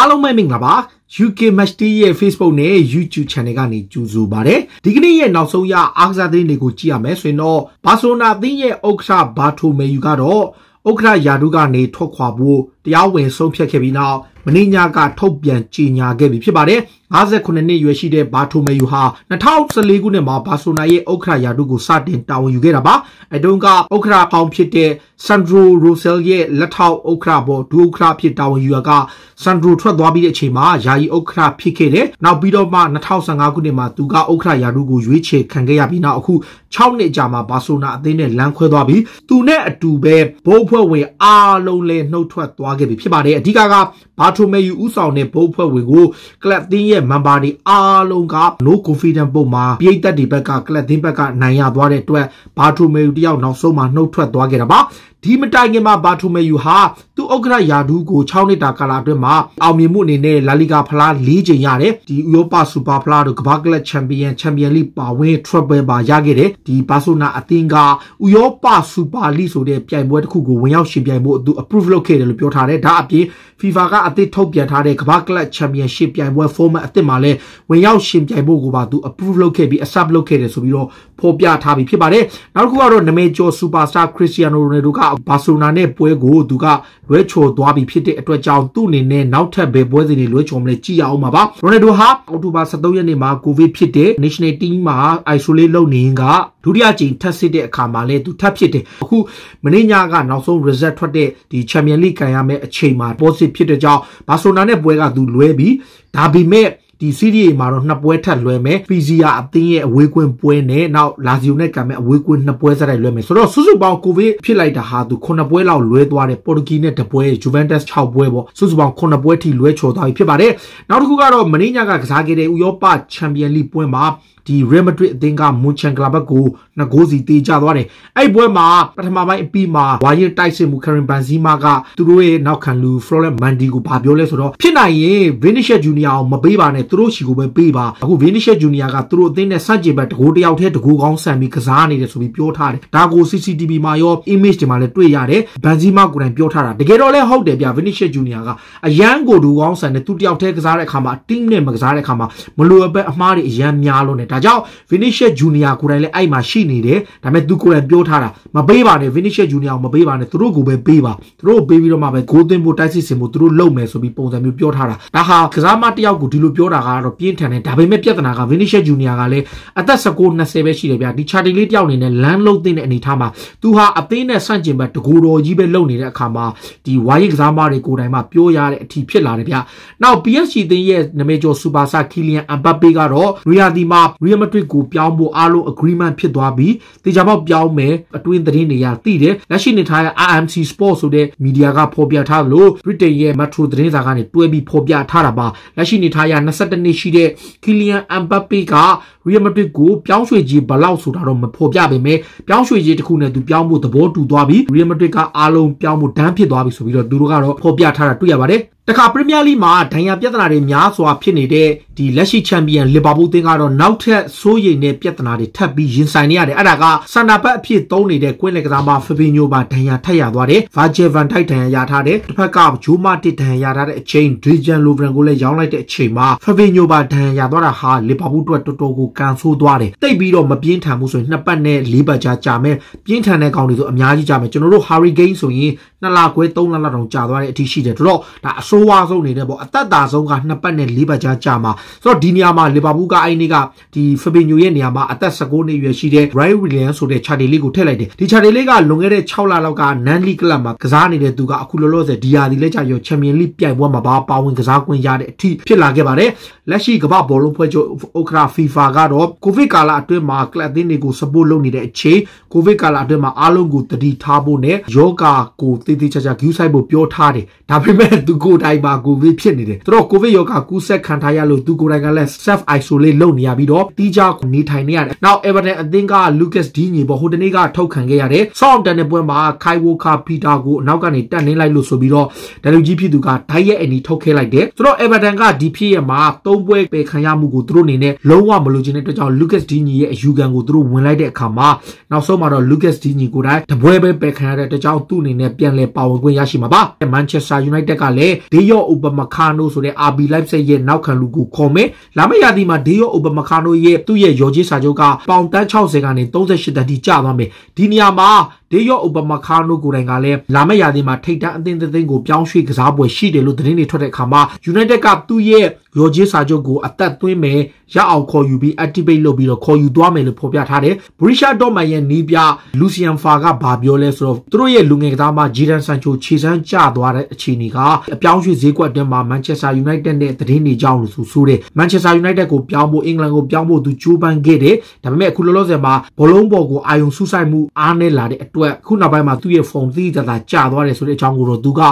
အားလုံးပဲမင်္ဂလာပါ UK Match Day ရဲ့ Facebook နဲ့ YouTube Channel ကနေကြိုဆိုပါတယ်ဒီကနေ့ရဲ့နောက်ဆုံးရအားကစားသတင်းတွေကိုကြည့်ရမယ်ဆိုရင်တော့ Barcelona အသင်းရဲ့ဥက္ကဋ္ဌ Bartomeu ကတော့ဥက္ကဋ္ဌယာဒုကနေထွက်ခွာဖို့တရားဝင်ဆုံးဖြတ်ခဲ့ပြီးနောက်မင်းညာကထုတ်ပြန်ကြေညာခဲ့ပြီဖြစ်ပါတယ်။58နှစ်ရွယ်ရှိတဲ့ဘာထိုမေယူဟာ2014ခုနှစ်မှာဘာဆိုနာရဲ့ဥက္ကရာယာတုကိုစတင်တာဝန်ယူခဲ့တာပါ။အတုံးကဥက္ကရာပေါင်းဖြစ်တဲ့ဆန်ဒရိုရိုဆယ်ရဲ့လက်ထောက်ဥက္ကရာဘော်ဒူဥက္ကရာဖြစ်တာဝန်ယူရကဆန်ဒရိုထွက်သွားပြီးတဲ့အချိန်မှာယာယီဥက္ကရာဖြစ်ခဲ့တယ်။နောက်ပြီးတော့မှ2015ခုနှစ်မှာသူကဥက္ကရာယာတုကိုရွေးချယ်ခံခဲ့ရပြီးနောက်အခု6နှစ်ကြာမှာဘာဆိုနာအသင်းနဲ့လမ်းခွဲသွားပြီးသူနဲ့အတူပဲဘိုးအဖွဲ့ဝင်အားလုံးလည်းနှုတ်ထွက်သွားခဲ့ပြီဖြစ်ပါတယ်အဓိကကဘာထိုမဲယူဦးဆောင်တဲ့ဘုတ်ဖွဲ့ဝင်ကိုကလပ်သင်းရဲ့မန်ပါတွေအားလုံးက no confidence ပုံမှာပြိတ်သက်တွေဘက်ကကလပ်သင်းဘက်ကနိုင်ရသွားတဲ့အတွက်ဘာထိုမဲယူတယောက်နောက်ဆုံးမှာနှုတ်ထွက်သွားခဲ့တာပါဒီမတိုင်ခင်မှာဘာထိုမဲယူဟာသူ့ဥက္ကဋ္ဌယာဒူးကို6နှစ်တာကာလအတွင်းမှာအောင်မြင်မှုအနေနဲ့လာလီဂါဖလား၄ချိန်ရတယ်ဒီဥရောပစူပါဖလားတို့ကမ္ဘာကလပ်ချန်ပီယံချန်ပီယံလိပါဝင် treble ပါရခဲ့တယ်ဒီဘာဆိုနာအသင်းကဥရောပစူပါလိဆိုတဲ့ပြိုင်ပွဲတစ်ခုကိုဝင်ရောက်ရှင်ပြိုင်ဖို့သူ approve လုပ်ခဲ့တယ်လို့ပြောထားတယ်ဒါအပြင် FIFA ကအသစ်ထုတ်ပြန်ထားတဲ့ကမ္ဘာကလပ်ချန်ပီယံရှစ်ပြိုင်ပွဲ format အသစ်မှာလည်းဝင်ရောက်ရှင်ပြိုင်ဖို့ကိုပါသူ approve လုပ်ခဲ့ပြီး accept လုပ်ခဲ့တယ်ဆိုပြီးတော့ဖော်ပြထားပြီးဖြစ်ပါတယ်နောက်တစ်ခုကတော့နမေကျော် superstar Cristiano Ronaldo ကဘာစီလိုနာနဲ့ပွဲကိုသူကလွဲချော်သွားပြီးဖြစ်တဲ့အတွက်ကြောင့်သူ့အနေနဲ့နောက်ထပ်ဘယ်ပွဲစဉ်တွေလွဲချော်မလဲကြည့်ရအောင်ပါပါ Ronaldo ဟာအောက်တိုဘာ17ရက်နေ့မှာ covid ဖြစ်တဲ့ national team မှာ isolate လုပ်နေရင်ကဒုတိယကြိမ်ထပ်စစ်တဲ့အခါမှာလည်းသူထပ်ဖြစ်တယ်အခုမင်းညကနောက်ဆုံး result ထွက်တဲ့ဒီ Champions League ခံရမယ့်အချိန်မှာ positive ဖြစ်တဲ့ကြောင့်င့်ဘာဆိုနာနဲ့ပွဲကသူလွဲပြီးဒါပေမဲ့ဒီ Serie A မှာတော့နှစ်ပွဲထပ်လွှဲမယ် PGR အသင်းရဲ့အဝေးကွင်းပွဲနဲ့နောက် Lazio နဲ့ကံမဲ့အဝေးကွင်းနှစ်ပွဲစတိုက်လွှဲမယ်ဆိုတော့စုစုပေါင်း COVID ဖြစ်လိုက်တာဟာသူ9ပွဲလောက်လွှဲသွားတယ်ပေါ်တူဂီနဲ့တပွဲ Juventus 6ပွဲပေါ့စုစုပေါင်း9ပွဲထိလွှဲချော်သွားပြီဖြစ်ပါတယ်နောက်တစ်ခုကတော့မင်းညာကကစားခဲ့တဲ့ဥရောပ Champions League ပွဲမှာဒီ Real Madrid အသင်းက Munchen Club ဘက်ကိုနှစ်ဂိုးစီတေးကြသွားတယ်အဲ့ပွဲမှာပထမပိုင်းအပြီးမှာ Wire တိုက်စစ်မှု Karim Benzema ကသူတို့ရဲ့နောက်ခံလူ Florent Mendy ကိုဗာပြောလဲဆိုတော့ဖြစ်နိုင်ရင် Vinicius Junior ကိုမပေးပါနဲ့သူတို့ရှိကိုပဲပေးပါအခု Vinicius Junior ကသူတို့အသင်းနဲ့စကြင်ဘက်တကိုးတယောက်တည်းတကိုးကောင်းဆန်ပြီးကစားနေတယ်ဆိုပြီးပြောထားတယ်ဒါကို CCTV မှာရော image တွေမှာလည်းတွေ့ရတယ် Benzema ကိုယ်တိုင်ပြောထားတာတကယ်တော့လဲဟုတ်တယ်ဗျ Vinicius Junior ကအရန်ကိုဒူကောင်းဆန်တယ်သူတယောက်တည်းကစားတဲ့အခါမှာ team နဲ့မကစားတဲ့အခါမှာမလိုအပ်ပဲအမှားတွေအရန်များလို့နေဒါဒါကြောင့် Vinicius Junior ကိုယ်တိုင်လည်းအဲ့မှာရှိနေတယ်ဒါပေမဲ့သူကိုယ်တိုင်ပြောထားတာမပေးပါနဲ့ Vinicius Junior ကိုမပေးပါနဲ့သူတို့ကိုပဲပေးပါသူတို့ပေးပြီးတော့မှပဲဂိုးသွင်းဖို့တိုက်စစ်စင်ဖို့သူတို့လုပ်မယ်ဆိုပြီးပုံစံမျိုးပြောထားတာဒါဟာကစားမတစ်ယောက်ကိုဒီလိုပြောတာကတော့ပြင်းထန်တယ်ဒါပေမဲ့ပြဿနာက Vinicius Junior ကလည်းအသက်19 20ပဲရှိတယ်ဗျာဒီ Charlie လေးတယောက်အနေနဲ့လမ်းလုံးသိတဲ့အနေထားမှာသူဟာအသေးနဲ့ဆန့်ကျင်ဘက်တကူတော်ကြီးပဲလုပ်နေတဲ့အခါမှာဒီဝိုင်းကစားမတွေကိုယ်တိုင်မှပြောရတဲ့အထီဖြစ်လာတယ်ဗျာနောက် PSG သင်းရဲ့နာမည်ကျော်စူပါစာကီလီယန်အမ်ဘပ်ပေကတော့ရီယာဒီမာရီ real madrid ကိုပြောင်းဖို့အားလုံး agreement ဖြစ်သွားပြီးတေချာပေါက်ပြောင်းမယ်အတွင်းသတင်းတွေကသိတယ်လက်ရှိနေထားတဲ့ RMC Sport ဆိုတဲ့ media ကဖော်ပြထားလို့ Britain ရဲ့ Metro သတင်းစာကနေတွဲပြီးဖော်ပြထားတာပါလက်ရှိနေထားရ22နှစ်ရှိတဲ့ Kylian Mbappe က Real Madrid ကိုပြောင်းရွှေ့ကြီးဘလောက်ဆိုတာတော့မဖော်ပြပေမဲ့ပြောင်းရွှေ့ကြီးတစ်ခုနဲ့သူပြောင်းဖို့သဘောတူသွားပြီး Real Madrid ကအားလုံးပြောင်းဖို့ဒန်းဖြစ်သွားပြီဆိုပြီးတော့သူတို့ကတော့ဖော်ပြထားတာတွေ့ရပါတယ်တခါပရီးမီးယားလိမှာဒဏ်ရာပြဿနာတွေများစွာဖြစ်နေတဲ့ဒီလက်ရှိချန်ပီယံလီဗာပူးအသင်းကတော့နောက်ထပ်က်စိုးရိမ်တဲ့ပြဿနာတွေထပ်ပြီးရင်ဆိုင်နေရတယ်အဲ့ဒါကဆန္ဒပတ်အဖြစ်သုံးနေတဲ့ကွင်းလက်ကစားမဖပင်ညိုပါဒဏ်ရာထပ်ရသွားတယ်ဗာဂျယ်ဗန်ထိုက်ဒဏ်ရာရထားတယ်တစ်ဖက်ကဂျိုးမတစ်ဒဏ်ရာရထားတဲ့အချိန်ဒေဂျန်လိုဗရန်ကိုလည်းရောင်းလိုက်တဲ့အချိန်မှာဖပင်ညိုပါဒဏ်ရာရသွားတာဟာလီဗာပူးအတွက်တော်တော်ကိုကန်ဆိုးသွားတယ်တိတ်ပြီးတော့မပြင်းထန်ဘူးဆိုရင်နှစ်ပတ်နဲ့လေးပတ်ကြာကြာမယ်ပြင်းထန်တဲ့ကောင်တွေဆိုအများကြီးကြာမယ်ကျွန်တော်တို့ဟာရီဂိန်းဆိုရင်2လခွဲ3လလောက်တောင်ကြာသွားတဲ့အထိရှိတယ်ဒါတော့ဒါအဆိုးဝါးဆုံးနေတယ်ပေါ့အသက်တာဆုံးက2ပတ်နဲ့4ပတ်ကြာကြာမှာဆိုတော့ဒီနေရာမှာလီဗာပူးကအဲ့ဒီကဒီဖေဘေညိုရဲ့နေရာမှာအသက်19နှစ်အရွယ်ရှိတဲ့ Ryan Williams ဆိုတဲ့ Charlie လေးကိုထည့်လိုက်တယ်ဒီ Charlie လေးကလွန်ခဲ့တဲ့6လလောက်က Nan League Club မှာကစားနေတဲ့သူကအခုလောလောဆယ်ဒီယာဒီလက်ချာရော Champions League ပြိုင်ပွဲမှာပါပါဝင်ကစားခွင့်ရတဲ့အထိဖြစ်လာခဲ့ပါတယ်လက်ရှိကမ္ဘာဘောလုံးဖွဲ့ချုပ်ဥက္ကရာ FIFA ကတော့ COVID ကာလအတွင်းမှာကလပ်အသင်းတွေကို support လုပ်နေတဲ့အချိန် COVID ကာလအတွင်းမှာအားလုံးကိုတတိထားဖို့နဲ့ယောဂါကိုတည်တည်ချာချာဂူးဆိုင်ဖို့ပြောထားတယ်ဒါပေမဲ့သူကိုယ်တိုင်မှာကိုဗစ်ဖြစ်နေတယ်သူတို့ကိုဗစ်ရောဂါကူးစက်ခံထားရလို့သူကိုယ်တိုင်ကလည်း self isolate လုပ်နေရပြီးတော့တီးခြားနေထိုင်နေရတယ်နောက် Everton အသင်းက Lucas Digne ပေါ့ဟိုတနေ့ကထုတ်ခံခဲ့ရတယ်ဆောင်းတန်တဲ့ပွဲမှာ Kai Walker Peter ကိုအနောက်ကနေတက်နှင်းလိုက်လို့ဆိုပြီးတော့ဒလူကြီးဖြစ်သူကဒိုက်ရဲ့အနီထုတ်ခဲ့လိုက်တယ်သူတို့ Everton ကဒီဖြစ်ရမှာ၃ပွဲပယ်ခံရမှုကိုသူတို့အနေနဲ့လုံးဝမလိုချင်တဲ့အတွက်ကြောင့် Lucas Digne ရဲ့အယူခံကိုသူတို့ဝင်လိုက်တဲ့အခါမှာနောက်ဆုံးမှာတော့ Lucas Digne ကိုယ်တိုင်တပွဲပဲပယ်ခံရတဲ့အတွက်ကြောင့်သူ့အနေနဲ့ပြန်လည်ပါဝင်ခွင့်ရရှိမှာပါ။ Manchester United ကလည်း Dior Upamecano ဆိုတဲ့ RB Leipzig ရဲ့နောက်ခံလူကိုခေါ်မယ်။လာမယ့်ရာသီမှာ Dior Upamecano ရဲ့သူ့ရဲ့ရော်ကြီးစာချုပ်ကပေါင်တန်း60ကနေ38တန်ထိကျသွားမယ်။ဒီနေရာမှာဒေယောဥပမာခါနိုကိုတိုင်ကလည်းလာမယ့်ရာသီမှာထိတ်တန့်အသင်းသင်းကိုပြောင်းရွှေ့ကစားပွဲရှိတယ်လို့သတင်းတွေထွက်တဲ့အခါမှာ United ကသူ့ရဲ့ရော်ဂျီစာချုပ်ကိုအသက်သွင်းမယ်ရအောင်ခေါ်ယူပြီး activate လုပ်ပြီးတော့ခေါ်ယူသွားမယ်လို့ဖော်ပြထားတယ်။ Brisha Dortmund ရဲ့နီးပြ Lucian Far ကဘာပြောလဲဆိုတော့သူတို့ရဲ့လူငယ်ကစားမ Jadon Sancho ခြေစမ်းကျသွားတဲ့အခြေအနေကအပြောင်းရွှေ့ဈေးကွက်အတွင်းမှာ Manchester United နဲ့သတင်းတွေကြောင်းလို့ဆိုဆိုတယ်။ Manchester United ကိုပြောင်းဖို့အင်္ဂလန်ကိုပြောင်းဖို့သူကြိုးပမ်းခဲ့တယ်။ဒါပေမဲ့အခုလောလောဆယ်မှာဘလုံးပေါ်ကိုအာယုံဆူဆိုင်မှုအားနည်းလာတဲ့အတွက်ခုနောက်ပိုင်းမှာသူ့ရဲ့ form သိကြတာကျသွားတယ်ဆိုတဲ့အကြောင်းကိုတော့သူက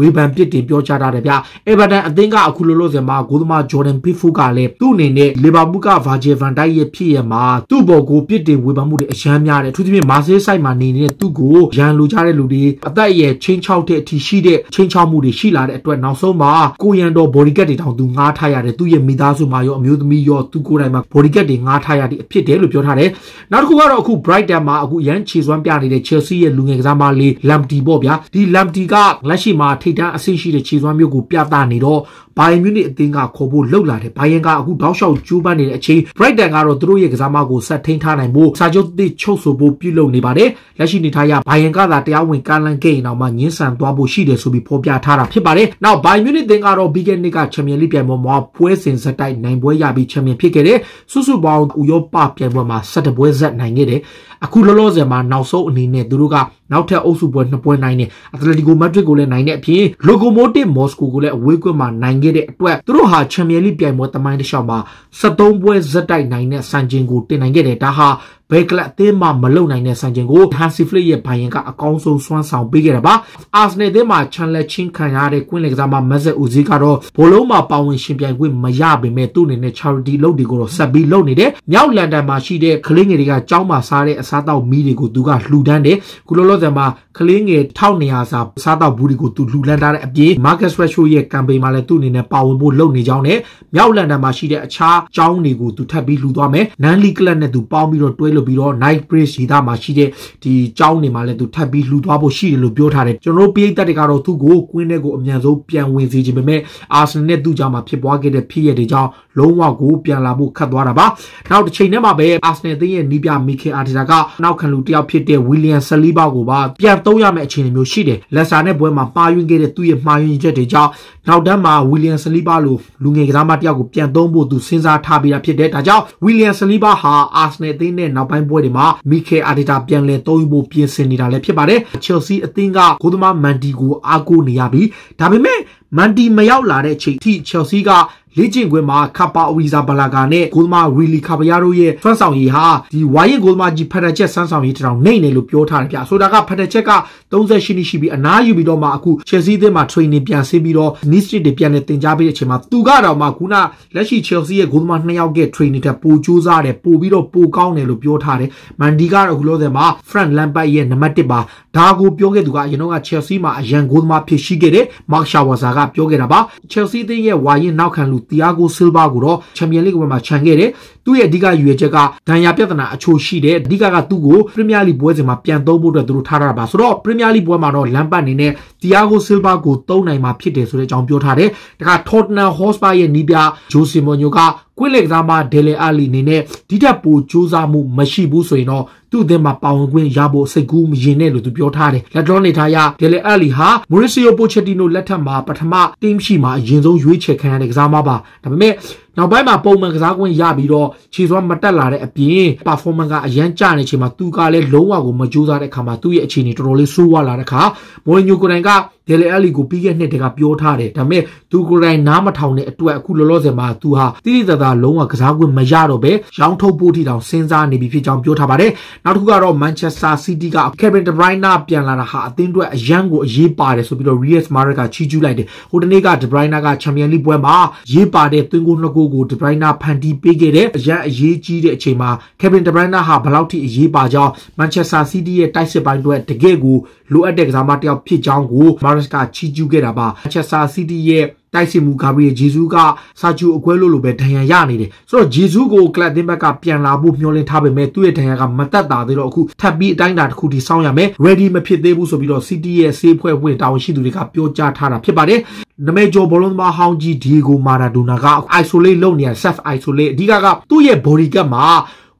ဝေဖန်ပြစ်တင်ပြောကြားထားတယ်ဗျအေဗာတန်အသင်းကအခုလိုလို့စင်မှာဂိုးသမားဂျော်ဒန်ပီဖိုကလည်းသူ့အနေနဲ့လီဗာပူးကဗာဂျေဗန်တိုက်ရဲ့ဖြစ်ရမှာသူ့ဘော်ကိုပြစ်တင်ဝေဖန်မှုတွေအများများတယ်အထူးသဖြင့်မာဆေးဆိုင်မှာနေနေတဲ့သူ့ကိုရန်လိုကြတဲ့လူတွေအသက်အရွယ်ချင်းချောက်တဲ့အထိရှိတဲ့ချင်းချောက်မှုတွေရှိလာတဲ့အတွက်နောက်ဆုံးမှာကိုရန်တော်ဘော်ဒီကက်တွေတောင်သူငားထားရတယ်သူ့ရဲ့မိသားစုမှာရောအမျိုးသမီးရောသူကိုယ်တိုင်မှာဘော်ဒီကက်တွေငားထားရတဲ့အဖြစ်တယ်လို့ပြောထားတယ်နောက်တစ်ခုကတော့အခု Brighton မှာအခုရန်ခြေစွမ်းပြနေတဲ့ Chelsea ရဲ့လူငယ်ကစားမလေး Lamptey ပေါ့ဗျာဒီ Lamptey ကလက်ရှိမှာထိထိပ်တန်းအဆင့်ရှိတဲ့ခြေစွမ်းမျိုးကိုပြသနေတော့ဘိုင်မြူနစ်အသင်းကခေါ်ဖို့လှုပ်လာတယ်ဘိုင်ယန်ကအခုတောက်လျှောက်ကျူးပန်းနေတဲ့အချိန် Brighton ကတော့သူတို့ရဲ့ကစားမကိုဆက်ထိန်ထားနိုင်ဖို့စာချုပ်သစ်ချုပ်ဆိုဖို့ပြုလုပ်နေပါတယ်လက်ရှိနေထိုင်ရဘိုင်ယန်ကသာတရားဝင်ကာလန်ခဲ့ရင်တော့မှညှင်းဆန်သွားဖို့ရှိတယ်ဆိုပြီးဖော်ပြထားတာဖြစ်ပါတယ်နောက်ဘိုင်မြူနစ်သင်းကတော့ဘီဂန်နစ်ကချန်ပီယံလိပြိုင်ပွဲမှာပွဲစဉ်စတိုက်နိုင်ပွဲရပြီးချန်ပီယံဖြစ်ခဲ့တယ်စုစုပေါင်းဥရောပပြိုင်ပွဲမှာ17ပွဲဆက်နိုင်ခဲ့တယ်အခုလောလောဆယ်မှာနောက်ဆုံးအနေနဲ့သူတို့ကနောက်ထပ်အုပ်စုပွဲ2ပွဲနိုင်တယ်အက်တလက်တီကိုမက်ဒရစ်ကိုလည်းနိုင်တဲ့အပြင်ရင် Lokomotiv Moscow ကိုလည်းအဝေးကွင်းမှာနိုင်ခဲ့တဲ့အတွက်သူတို့ဟာ Champions League ပြိုင်ပွဲတမိုင်းတစ်လျှောက်မှာ73ပွဲဇက်တိုက်နိုင်တဲ့စံချိန်ကိုတင်နိုင်ခဲ့တယ်ဒါဟာဘယ်ကလပ်အသင်းမှမလုံနိုင်တဲ့ဆန်ကျင်ကို Hansi Flick ရဲ့ဘိုင်ယန်ကအကောင်းဆုံးစွမ်းဆောင်ပေးခဲ့တာပါ။ Arsenal အသင်းမှာ Channel ချင်းခံရတဲ့ကွင်းလယ်ကစားမမက်ဆက်ဦးစီးကတော့ဘလုံးမှာပါဝင်ရှင်ပြိုင်ခွင့်မရပေမဲ့သူ့အနေနဲ့ charity လုပ်တွေကိုတော့ဆက်ပြီးလုပ်နေတယ်။မြောက်လန်ဒန်မှာရှိတဲ့ကလေးငယ်တွေကကြောင်းမှာစားတဲ့အစားအသောက်မီးတွေကိုသူကလှူဒန်းတယ်။ကုလိုလောဆန်မှာကလေးငယ်1200စာစားသောက်ဘူးတွေကိုသူလှူဒန်းထားတဲ့အပြင် Marcus Rashford ရဲ့ campaign မှာလည်းသူ့အနေနဲ့ပါဝင်ဖို့လုပ်နေကြောင်းနဲ့မြောက်လန်ဒန်မှာရှိတဲ့အခြားကျောင်းတွေကိုသူထပ်ပြီးလှူသွားမယ်။နန်လီကလပ်နဲ့သူပေါင်းပြီးတော့တွဲလို့လို့ပြီးတော့ night bridge ဒေသမှာရှိတဲ့ဒီကျောင်းတွေမှာလည်းသူထပ်ပြီးလှူသွားဖို့ရှိတယ်လို့ပြောထားတယ်ကျွန်တော်တို့ပြည်သက်တွေကတော့သူ့ကိုကွင်းထဲကိုအမြန်ဆုံးပြန်ဝင်စေခြင်းပေမဲ့ Arsenal နဲ့သူ့ကြားမှာဖြစ်ပွားခဲ့တဲ့ဖြစ်ရပ်တွေကြောင့်လုံးဝကိုပြန်လာဖို့ခက်သွားတာပါနောက်တစ်ချိန်ထဲမှာပဲ Arsenal သင်းရဲ့နီးပြ Mikel Arteta ကနောက်ခံလူတစ်ယောက်ဖြစ်တဲ့ William Saliba ကိုပါပြန်သုံးရမယ့်အခြေအနေမျိုးရှိတယ်လက်စာနဲ့ပွဲမှာပါယွင်းခဲ့တဲ့သူ့ရဲ့မှားယွင်းချက်တွေကြောင့်နောက်တန်းမှာ William Saliba လိုလူငယ်ကစားမတစ်ယောက်ကိုပြန်သုံးဖို့သူစဉ်းစားထားပြီးတာဖြစ်တယ်ဒါကြောင့် William Saliba ဟာ Arsenal သင်းနဲ့နောက်နောက်ပိုင်းပွဲတွေမှာမီကယ်အာတီတာပြန်လည်သုံးယူဖို့ပြင်ဆင်နေတာလည်းဖြစ်ပါတယ်။ Chelsea အသင်းကဂိုးသမားမန်တီကိုအားကိုးနေရပြီးဒါပေမဲ့မန်တီမရောက်လာတဲ့အချိန်ထိချယ်ဆီကလေ့ကျင့်ခွင့်မှာကာပါအဝီဇာဘလာဂါနဲ့ဂိုလ်မာရီလီကာဘယာတို့ရဲ့ဆွမ်းဆောင်ရည်ဟာဒီဝိုင်းရင်ဂိုလ်မာကြီးဖက်တာချက်ဆွမ်းဆောင်ရည်ထထောင်နိုင်တယ်လို့ပြောထားတယ်ဗျဆိုတာကဖက်တာချက်က38နှစ်ရှိပြီးအနားယူပြီးတော့မှအခုချယ်ဆီသင်းမှာ training ပြန်ဆင်းပြီးတော့ Nice Street တွေပြန်နေတင်ကြားပေးတဲ့အချိန်မှာသူကတော့မှခုနလက်ရှိချယ်ဆီရဲ့ဂိုလ်မာ2ယောက်က training တက်ပိုကြိုးစားတယ်ပိုပြီးတော့ပိုကောင်းတယ်လို့ပြောထားတယ်မန်ဒီကတော့ခုလောဆယ်မှာ Frank Lampard ရဲ့နံပါတ်1ပါဒါကိုပြောခဲ့သူကအရင်တော့ကချယ်ဆီမှာအရန်ဂိုလ်မာဖြစ်ရှိခဲ့တဲ့ Mark Shawaza ကကပြောခဲ့တာပါ Chelsea အသင်းရဲ့ဝါရင်နောက်ခံလူ Thiago Silva ကိုတော့ Champions League မှာခြံခဲ့တယ်သူ့ရဲ့အဓိကရည်ရွယ်ချက်ကဒဏ်ရာပြဿနာအချို့ရှိတယ်အဓိကကသူ့ကို Premier League ပွဲစဉ်မှာပြန်သုံးဖို့အတွက်သူတို့ထားတာပါဆိုတော့ Premier League ပွဲမှာတော့ Lampard အနေနဲ့ Thiago Silva ကိုသုံးနိုင်မှာဖြစ်တယ်ဆိုတဲ့အကြောင်းပြောထားတယ်ဒါက Tottenham Hotspur ရဲ့နီးပြ Jose Mourinho ကကွေ့လက်ကစားမဒယ်လီအာလီအနေနဲ့ဒီထက်ပိုစူးစမ်းမှုမရှိဘူးဆိုရင်တော့သူ့အသင်းမှာပါဝင်ခွင့်ရဖို့စိတ်ကူးမရင်နဲ့လို့သူပြောထားတယ်လက်တော်နေထားရဒယ်လီအာလီဟာမိုရီဆီယိုပိုချက်တီနိုလက်ထက်မှာပထမတင်းရှိမှာအရင်ဆုံးရွေးချယ်ခံရတဲ့ကစားမပါဒါပေမဲ့နောက်ပိုင်းမှာပုံမှန်ကစားကွင်းရပြီးတော့ခြေစွမ်းမတက်လာတဲ့အပြင် performance ကအရန်ကျနေချိန်မှာသူကလည်းလုံးဝကိုမကြိုးစားတဲ့အခါမှာသူ့ရဲ့အခြေအနေတော်တော်လေးဆိုးဝါးလာတဲ့အခါမော်ရီညိုကိုယ်တိုင်ကဒယ်လီအလီကိုပြီးခဲ့နှစ်တည်းကပြောထားတယ်ဒါပေမဲ့သူကိုယ်တိုင်နားမထောင်တဲ့အတွက်အခုလောလောဆယ်မှာသူဟာတိတိတသာလုံးဝကစားကွင်းမရတော့ဘဲရောင်းထုတ်ဖို့ထိတောင်စဉ်းစားနေပြီဖြစ်ကြောင်းပြောထားပါတယ်နောက်တစ်ခုကတော့ Manchester City က Kevin De Bruyne ပြန်လာတာဟာအသင်းအတွက်အရန်ကိုအရေးပါတယ်ဆိုပြီးတော့ Riyad Mahrez ကချီးကျူးလိုက်တယ်ဟိုတနေ့က De Bruyne က Champions League ပွဲမှာရေးပါတဲ့သွင်းကိုနှစ်ကိုကိုကိုဒဘရိုင်းနာဖန်တီးပေးခဲ့တဲ့အရန်အရေးကြီးတဲ့အချိန်မှာကေဗင်ဒဘရိုင်းနာဟာဘလောက်ထိအရေးပါကြောင်းမန်ချက်စတာစီးတီးရဲ့တိုက်စစ်ပိုင်းအတွက်တကယ့်ကိုလိုအပ်တဲ့ကစားမတစ်ယောက်ဖြစ်ကြောင်းကိုမာရက်စ်ကချီးကျူးခဲ့တာပါမန်ချက်စတာစီးတီးရဲ့တိုက်စစ်မှုဂါဘရီယယ်ဂျေဇူးကစာချူအကွဲလို့လိုပဲဒဏ်ရာရနေတယ်ဆိုတော့ဂျေဇူးကိုကလပ်သင်းဘက်ကပြန်လာဖို့မျှော်လင့်ထားပေမဲ့သူ့ရဲ့ဒဏ်ရာကမတက်တာသေးတော့အခုထပ်ပြီးအတိုင်းအတာတစ်ခုထိစောင့်ရမယ် ready မဖြစ်သေးဘူးဆိုပြီးတော့ City ရဲ့ဆေးဖွဲ့ဝင်တာဝန်ရှိသူတွေကပြောကြားထားတာဖြစ်ပါတယ်နမေဂျိုဘောလုံးသမားဟောင်းကြီးဒီဂိုမာရာဒိုနာက isolate လုပ်နေရ self isolate အဓိကကသူ့ရဲ့ body ကပ်မှာ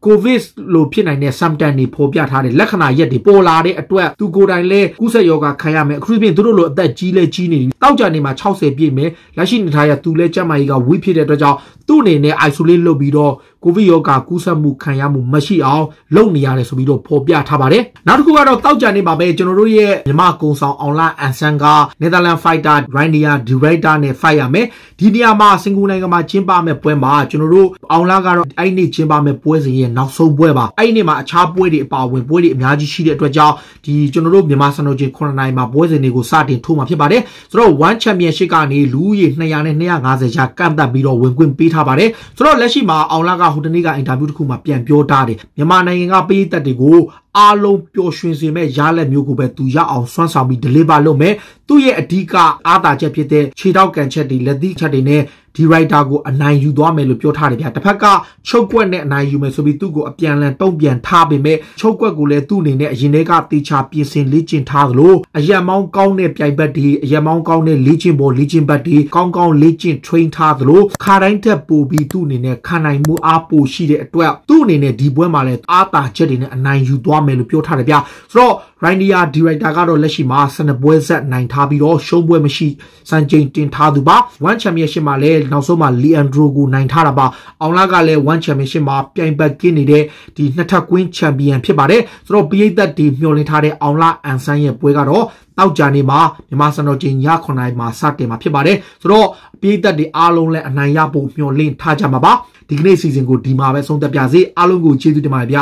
ကိုဗစ်လိုဖြစ်နိုင်တဲ့ symptom တွေပေါ်ပြထားတဲ့လက္ခဏာရက်တွေပေါ်လာတဲ့အတွက်သူကိုယ်တိုင်လဲကူးစက်ရောဂါခံရမယ်အခုသဖြင့်သူတို့လိုအသက်ကြီးလဲကြီးနေတောက်ကြနေမှာ60ပြည့်မယ်လက်ရှိနေထိုင်ရသူလဲကျန်းမာရေးကဝေးဖြစ်တဲ့အတွက်ကြောင့်သူ့အနေနဲ့ isolate လုပ်ပြီးတော့ကိုဗစ်ရောဂါကူးစက်မှုခံရမှုမရှိအောင်လုပ်နေရတယ်ဆိုပြီးတော့ဖော်ပြထားပါတယ်။နောက်တစ်ခုကတော့တောက်ကြနေပါပဲကျွန်တော်တို့ရဲ့မြမကုံဆောင် online အန်ဆန်က Netherlands Fighter Rania Director နဲ့ fight ရမယ်။ဒီနေရာမှာစင်ကူနိုင်ငံမှာကျင်းပမဲ့ပွဲမှာကျွန်တော်တို့အောင်လာကတော့အဲ့နေ့ကျင်းပမဲ့ပွဲစဉ်ရဲ့နောက်ဆုံးပွဲပါ။အဲ့နေ့မှာအခြားပွဲတွေအပါအဝင်ပွဲတွေအများကြီးရှိတဲ့အတွက်ကြောင့်ဒီကျွန်တော်တို့မြန်မာစံတော်ချိန်9နာရီမှာပွဲစဉ်တွေကိုစတင်ထိုးမှာဖြစ်ပါတယ်။ဆိုတော့1 Championship ကနေလူဦးရေ200နဲ့250ရာကန့်သတ်ပြီးတော့ဝင်ခွင့်ပေးထားပါတယ်။ဆိုတော့လက်ရှိမှာအောင်လာကဟိုတနေ့ကအင်တာဗျူးတစ်ခုမှာပြန်ပြောထားတယ်မြန်မာနိုင်ငံကပေးသက်တွေကိုအားလုံးပျော်ရွှင်စေမဲ့ရလက်မျိုးကိုပဲသူရအောင်စွမ်းဆောင်ပြီး deliver လုပ်မယ်သူ့ရဲ့အဓိကအားသာချက်ဖြစ်တဲ့ခြေထောက်ကန်ချက်တွေလက်သီးချက်တွေနဲ့ဒီရိုက်တာကိုအနိုင်ယူသွားမယ်လို့ပြောထားတယ်ဗျာတစ်ဖက်ကချုပ်ကွက်နဲ့အနိုင်ယူမယ်ဆိုပြီးသူ့ကိုအပြန်လန်တုံ့ပြန်ထားပေမဲ့ချုပ်ကွက်ကိုလည်းသူ့အနေနဲ့အရင်တည်းကတေချာပြင်ဆင်လေ့ကျင့်ထားသလိုအရက်မောင်းကောင်းတဲ့ပြိုင်ဘက်တွေအရက်မောင်းကောင်းတဲ့လေ့ကျင့်ပေါ်လေ့ကျင့်ဘက်တွေကောင်းကောင်းလေ့ကျင့် train ထားသလိုခါတိုင်းထက်ပိုပြီးသူ့အနေနဲ့ခံနိုင်မှုအားပိုရှိတဲ့အတွက်သူ့အနေနဲ့ဒီပွဲမှာလည်းအားသာချက်တွေနဲ့အနိုင်ယူသွားသွားမယ်လို့ပြောထားတယ်ဗျ။ဆိုတော့ Rainier Director ကတော့လက်ရှိမှာ12ပွဲဆက်နိုင်ထားပြီးတော့ရှုံးပွဲမရှိစံချိန်တင်ထားသူပါ။ One Championship မှာလည်းနောက်ဆုံးမှာ Leandro ကိုနိုင်ထားတာပါ။အောင်လာကလည်း One Championship မှာပြိုင်ဘက်ကင်းနေတဲ့ဒီနှစ်ထပ်ကွင်း Champion ဖြစ်ပါတယ်။ဆိုတော့ပရိသတ်တွေမျှော်လင့်ထားတဲ့အောင်လာအန်ဆန်းရဲ့ပွဲကတော့တောက်ကြနေမှာမြန်မာစံတော်ချိန်ည9:00မှာစတင်မှာဖြစ်ပါတယ်။ဆိုတော့ပရိသတ်တွေအားလုံးလည်းအနိုင်ရဖို့မျှော်လင့်ထားကြမှာပါ။ဒီကနေ့စီစဉ်ကိုဒီမှာပဲဆုံးသက်ပါစေအားလုံးကိုကျေးဇူးတင်ပါတယ်ဗျ